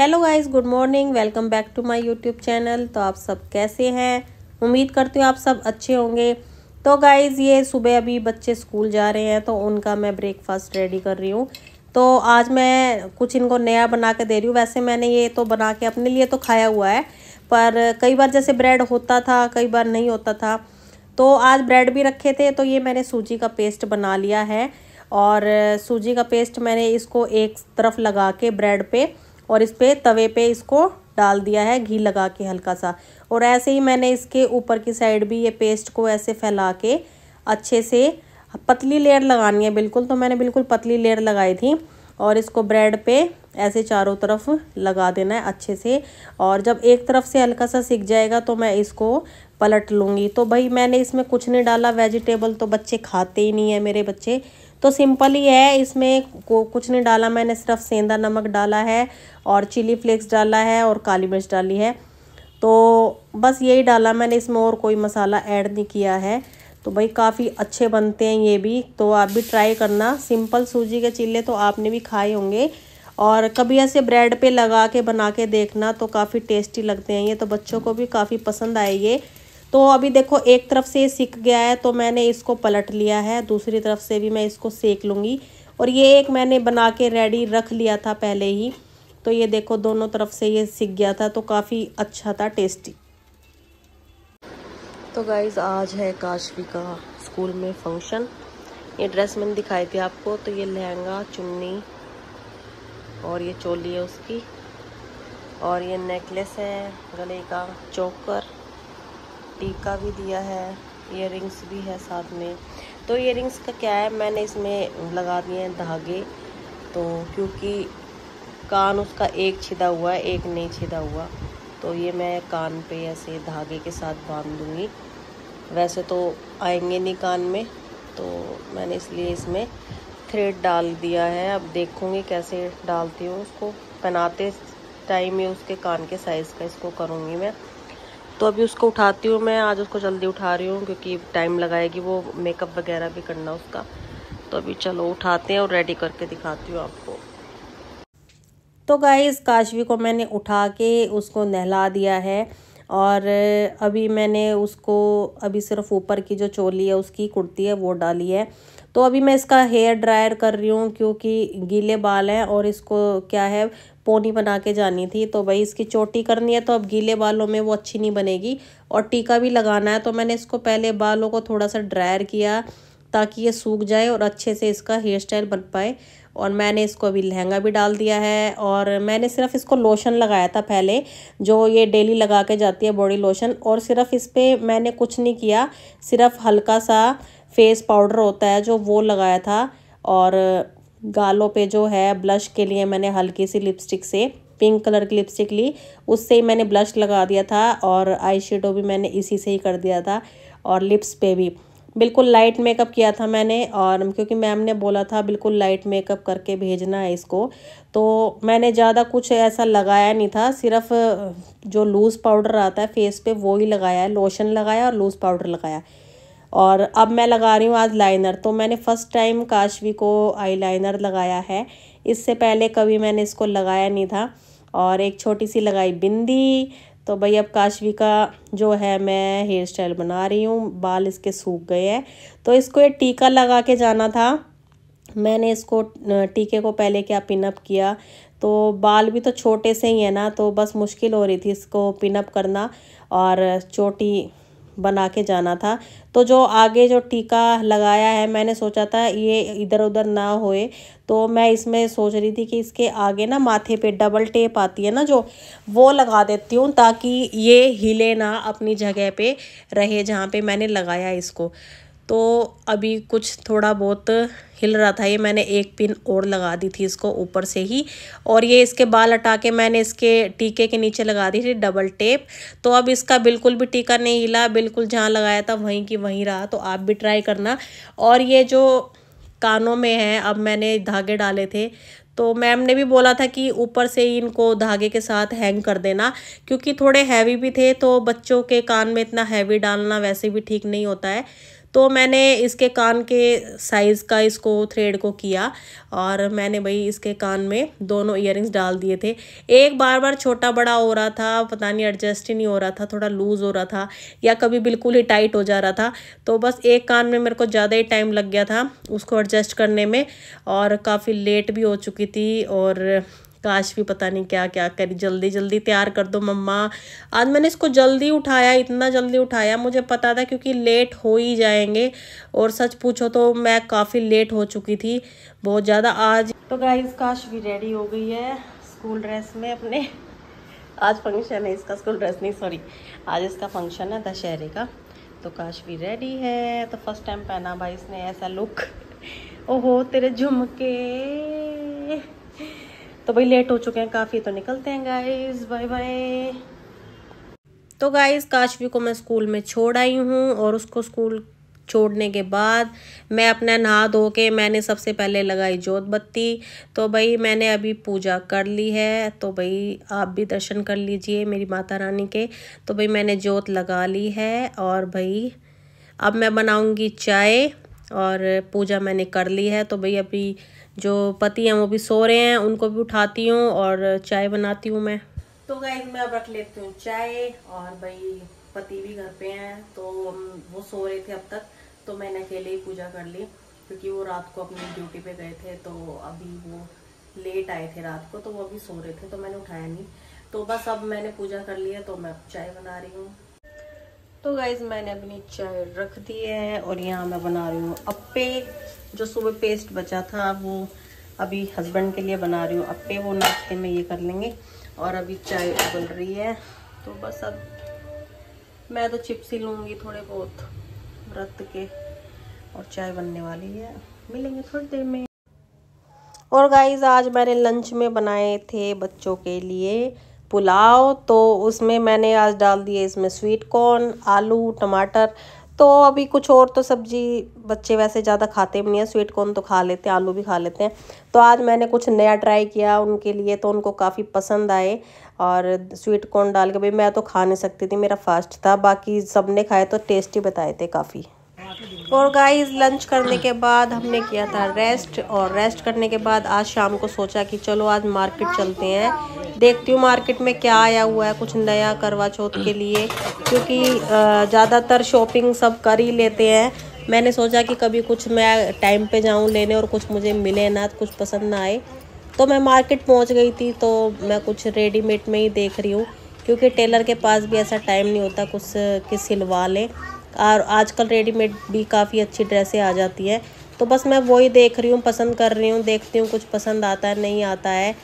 hello guys good morning welcome back to my YouTube channel तो आप सब कैसे हैं उम्मीद करती हूँ आप सब अच्छे होंगे तो गाइस ये सुबह अभी बच्चे स्कूल जा रहे हैं तो उनका मैं ब्रेकफास्ट रेडी कर रही हूँ तो आज मैं कुछ इनको नया बना के दे रही हूँ वैसे मैंने ये तो बना के अपने लिए तो खाया हुआ है पर कई बार जैसे ब्रेड होता था कई बार नहीं होता था तो आज ब्रेड भी रखे थे तो ये मैंने सूजी का पेस्ट बना लिया है और सूजी का पेस्ट मैंने इसको एक तरफ लगा के ब्रेड पे और इस पर तवे पे इसको डाल दिया है घी लगा के हल्का सा और ऐसे ही मैंने इसके ऊपर की साइड भी ये पेस्ट को ऐसे फैला के अच्छे से पतली लेयर लगानी है बिल्कुल तो मैंने बिल्कुल पतली लेयर लगाई थी और इसको ब्रेड पे ऐसे चारों तरफ लगा देना है अच्छे से और जब एक तरफ से हल्का सा सीख जाएगा तो मैं इसको पलट लूँगी तो भाई मैंने इसमें कुछ नहीं डाला वेजिटेबल तो बच्चे खाते ही नहीं है मेरे बच्चे तो सिंपल ही है इसमें को कुछ नहीं डाला मैंने सिर्फ सेंधा नमक डाला है और चिली फ्लेक्स डाला है और काली मिर्च डाली है तो बस यही डाला मैंने इसमें और कोई मसाला ऐड नहीं किया है तो भाई काफ़ी अच्छे बनते हैं ये भी तो आप भी ट्राई करना सिंपल सूजी के चिल्ले तो आपने भी खाए होंगे और कभी ऐसे ब्रेड पे लगा के बना के देखना तो काफ़ी टेस्टी लगते हैं ये तो बच्चों को भी काफ़ी पसंद आए ये तो अभी देखो एक तरफ से सिक गया है तो मैंने इसको पलट लिया है दूसरी तरफ से भी मैं इसको सेक लूँगी और ये एक मैंने बना के रेडी रख लिया था पहले ही तो ये देखो दोनों तरफ से ये सिक गया था तो काफ़ी अच्छा था टेस्टी तो गाइज आज है काशवी का स्कूल में फंक्शन ये ड्रेस मैंने दिखाई थी आपको तो ये लहंगा चुन्नी और ये चोली है उसकी और ये नेकलेस है गले का चौकर टीका भी दिया है इयर भी है साथ में तो इयर का क्या है मैंने इसमें लगा दिए हैं धागे तो क्योंकि कान उसका एक छिदा हुआ है एक नहीं छिदा हुआ तो ये मैं कान पे ऐसे धागे के साथ बांध दूँगी वैसे तो आएंगे नहीं कान में तो मैंने इसलिए इसमें थ्रेड डाल दिया है अब देखूँगी कैसे डालती हूँ उसको पहनाते टाइम में उसके कान के साइज़ का इसको करूँगी मैं तो अभी उसको उठाती हूँ मैं आज उसको जल्दी उठा रही हूँ क्योंकि टाइम लगाएगी वो मेकअप वगैरह भी करना उसका तो अभी चलो उठाते हैं और रेडी करके दिखाती हूँ आपको तो गाइस काशवी को मैंने उठा के उसको नहला दिया है और अभी मैंने उसको अभी सिर्फ ऊपर की जो चोली है उसकी कुर्ती है वो डाली है तो अभी मैं इसका हेयर ड्रायर कर रही हूँ क्योंकि गीले बाल हैं और इसको क्या है पोनी बना के जानी थी तो भाई इसकी चोटी करनी है तो अब गीले बालों में वो अच्छी नहीं बनेगी और टीका भी लगाना है तो मैंने इसको पहले बालों को थोड़ा सा ड्रायर किया ताकि ये सूख जाए और अच्छे से इसका हेयर स्टाइल बन पाए और मैंने इसको अभी लहंगा भी डाल दिया है और मैंने सिर्फ इसको लोशन लगाया था पहले जो ये डेली लगा के जाती है बॉडी लोशन और सिर्फ इस पर मैंने कुछ नहीं किया सिर्फ हल्का सा फेस पाउडर होता है जो वो लगाया था और गालों पे जो है ब्लश के लिए मैंने हल्की सी लिपस्टिक से पिंक कलर की लिपस्टिक ली उससे ही मैंने ब्लश लगा दिया था और आई भी मैंने इसी से ही कर दिया था और लिप्स पे भी बिल्कुल लाइट मेकअप किया था मैंने और क्योंकि मैम ने बोला था बिल्कुल लाइट मेकअप करके भेजना है इसको तो मैंने ज़्यादा कुछ ऐसा लगाया नहीं था सिर्फ जो लूज़ पाउडर आता है फेस पे वो ही लगाया है लोशन लगाया और लूज़ पाउडर लगाया और अब मैं लगा रही हूँ आज लाइनर तो मैंने फ़र्स्ट टाइम काशवी को आईलाइनर लगाया है इससे पहले कभी मैंने इसको लगाया नहीं था और एक छोटी सी लगाई बिंदी तो भाई अब काशवी का जो है मैं हेयर स्टाइल बना रही हूँ बाल इसके सूख गए हैं तो इसको एक टीका लगा के जाना था मैंने इसको टीके को पहले क्या पिनअप किया तो बाल भी तो छोटे से ही है ना तो बस मुश्किल हो रही थी इसको पिनअप करना और चोटी बना के जाना था तो जो आगे जो टीका लगाया है मैंने सोचा था ये इधर उधर ना होए तो मैं इसमें सोच रही थी कि इसके आगे ना माथे पे डबल टेप आती है ना जो वो लगा देती हूँ ताकि ये हिले ना अपनी जगह पे रहे जहाँ पे मैंने लगाया इसको तो अभी कुछ थोड़ा बहुत हिल रहा था ये मैंने एक पिन और लगा दी थी इसको ऊपर से ही और ये इसके बाल हटा के मैंने इसके टीके के नीचे लगा दी थी डबल टेप तो अब इसका बिल्कुल भी टीका नहीं हिला बिल्कुल जहाँ लगाया था वहीं की वहीं रहा तो आप भी ट्राई करना और ये जो कानों में है अब मैंने धागे डाले थे तो मैम ने भी बोला था कि ऊपर से ही इनको धागे के साथ हैंग कर देना क्योंकि थोड़े हैवी भी थे तो बच्चों के कान में इतना हैवी डालना वैसे भी ठीक नहीं होता है तो मैंने इसके कान के साइज़ का इसको थ्रेड को किया और मैंने भाई इसके कान में दोनों इयर डाल दिए थे एक बार बार छोटा बड़ा हो रहा था पता नहीं एडजस्ट ही नहीं हो रहा था थोड़ा लूज़ हो रहा था या कभी बिल्कुल ही टाइट हो जा रहा था तो बस एक कान में मेरे को ज़्यादा ही टाइम लग गया था उसको एडजस्ट करने में और काफ़ी लेट भी हो चुकी थी और काश भी पता नहीं क्या क्या करी जल्दी जल्दी तैयार कर दो मम्मा आज मैंने इसको जल्दी उठाया इतना जल्दी उठाया मुझे पता था क्योंकि लेट हो ही जाएंगे और सच पूछो तो मैं काफ़ी लेट हो चुकी थी बहुत ज़्यादा आज तो गाइज काश भी रेडी हो गई है स्कूल ड्रेस में अपने आज फंक्शन है इसका स्कूल ड्रेस नहीं सॉरी आज इसका फंक्शन है दशहरे का तो काश भी रेडी है तो फर्स्ट टाइम पहना भाई इसने ऐसा लुक ओहो तेरे झुमके तो भाई लेट हो चुके हैं काफ़ी तो निकलते हैं गाइज बाय बाय तो गाइज काशवी को मैं स्कूल में छोड़ आई हूँ और उसको स्कूल छोड़ने के बाद मैं अपना नहा धो के मैंने सबसे पहले लगाई जोत बत्ती तो भाई मैंने अभी पूजा कर ली है तो भाई आप भी दर्शन कर लीजिए मेरी माता रानी के तो भाई मैंने जोत लगा ली है और भाई अब मैं बनाऊंगी चाय और पूजा मैंने कर ली है तो भाई अभी जो पति हैं वो भी सो रहे हैं उनको भी उठाती हूँ और चाय बनाती हूँ मैं तो गई मैं अब रख लेती हूँ चाय और भाई पति भी घर पे हैं तो वो सो रहे थे अब तक तो मैंने अकेले ही पूजा कर ली क्योंकि वो रात को अपनी ड्यूटी पे गए थे तो अभी वो लेट आए थे रात को तो वो अभी सो रहे थे तो मैंने उठाया नहीं तो बस अब मैंने पूजा कर ली है तो मैं अब चाय बना रही हूँ तो गाइज मैंने अपनी चाय रख दी है और यहाँ मैं बना रही हूँ अप्पे जो सुबह पेस्ट बचा था वो अभी हस्बैंड के लिए बना रही हूँ अप्पे वो नाश्ते में ये कर लेंगे और अभी चाय बन रही है तो बस अब मैं तो चिप्स ही लूँगी थोड़े बहुत व्रत के और चाय बनने वाली है मिलेंगे थोड़ी देर में और गाइज आज मैंने लंच में बनाए थे बच्चों के लिए पुलाव तो उसमें मैंने आज डाल दिए इसमें स्वीट कॉर्न आलू टमाटर तो अभी कुछ और तो सब्जी बच्चे वैसे ज़्यादा खाते भी नहीं हैं स्वीट कॉर्न तो खा लेते हैं आलू भी खा लेते हैं तो आज मैंने कुछ नया ट्राई किया उनके लिए तो उनको काफ़ी पसंद आए और स्वीट कॉर्न डाल के भाई मैं तो खा नहीं सकती थी मेरा फास्ट था बाकी सब ने खाए तो टेस्टी बताए थे काफ़ी और गाइस लंच करने के बाद हमने किया था रेस्ट और रेस्ट करने के बाद आज शाम को सोचा कि चलो आज मार्केट चलते हैं देखती हूँ मार्केट में क्या आया हुआ है कुछ नया करवा चौथ के लिए क्योंकि ज़्यादातर शॉपिंग सब कर ही लेते हैं मैंने सोचा कि कभी कुछ मैं टाइम पे जाऊँ लेने और कुछ मुझे मिले ना कुछ पसंद ना आए तो मैं मार्केट पहुँच गई थी तो मैं कुछ रेडीमेड में ही देख रही हूँ क्योंकि टेलर के पास भी ऐसा टाइम नहीं होता कुछ कि सिलवा लें और आजकल रेडीमेड भी काफ़ी अच्छी ड्रेसें आ जाती हैं तो बस मैं वही देख रही हूँ पसंद कर रही हूँ देखती हूँ कुछ पसंद आता है नहीं आता है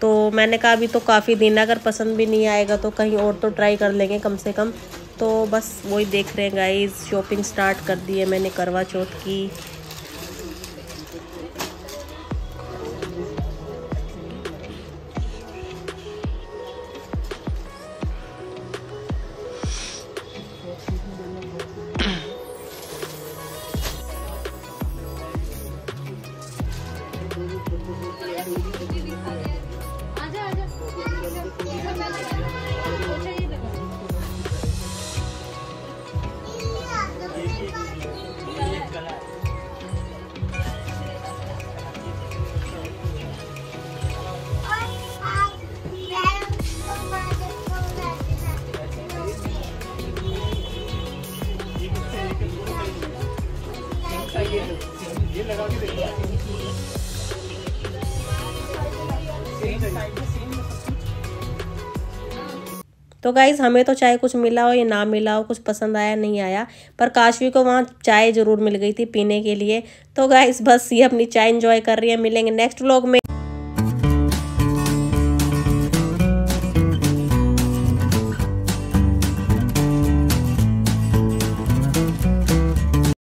तो मैंने कहा अभी तो काफ़ी दिन अगर पसंद भी नहीं आएगा तो कहीं और तो ट्राई कर लेंगे कम से कम तो बस वही देख रहे हैं गाइज़ शॉपिंग स्टार्ट कर दी है मैंने करवा चौथ की तो गाइज़ हमें तो चाय कुछ मिला हो या ना मिला हो कुछ पसंद आया नहीं आया पर काशवी को वहाँ चाय ज़रूर मिल गई थी पीने के लिए तो गाइज़ बस ये अपनी चाय एंजॉय कर रही है मिलेंगे नेक्स्ट व्लॉग में